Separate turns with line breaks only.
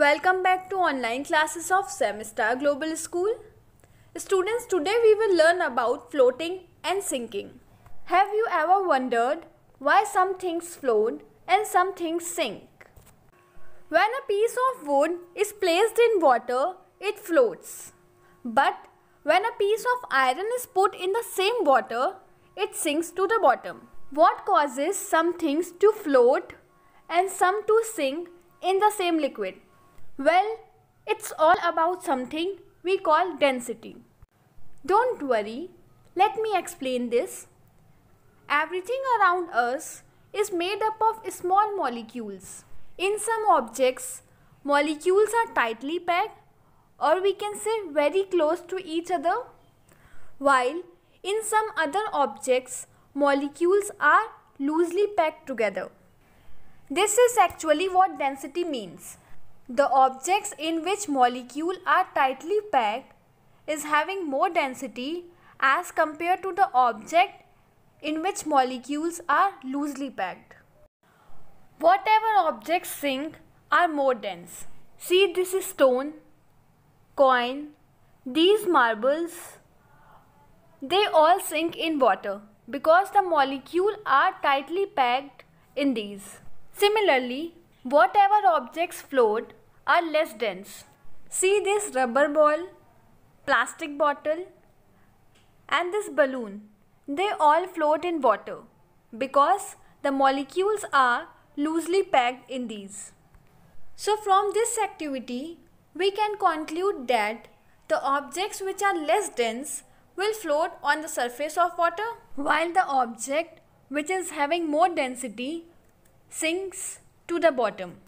Welcome back to online classes of Semester Global School. Students, today we will learn about floating and sinking. Have you ever wondered why some things float and some things sink? When a piece of wood is placed in water, it floats. But when a piece of iron is put in the same water, it sinks to the bottom. What causes some things to float and some to sink in the same liquid? Well, it's all about something we call density. Don't worry, let me explain this. Everything around us is made up of small molecules. In some objects, molecules are tightly packed or we can say very close to each other, while in some other objects, molecules are loosely packed together. This is actually what density means. The objects in which molecule are tightly packed is having more density as compared to the object in which molecules are loosely packed. Whatever objects sink are more dense. See this is stone, coin, these marbles, they all sink in water because the molecule are tightly packed in these. Similarly, Whatever objects float are less dense. See this rubber ball, plastic bottle, and this balloon. They all float in water because the molecules are loosely packed in these. So, from this activity, we can conclude that the objects which are less dense will float on the surface of water, while the object which is having more density sinks to the bottom.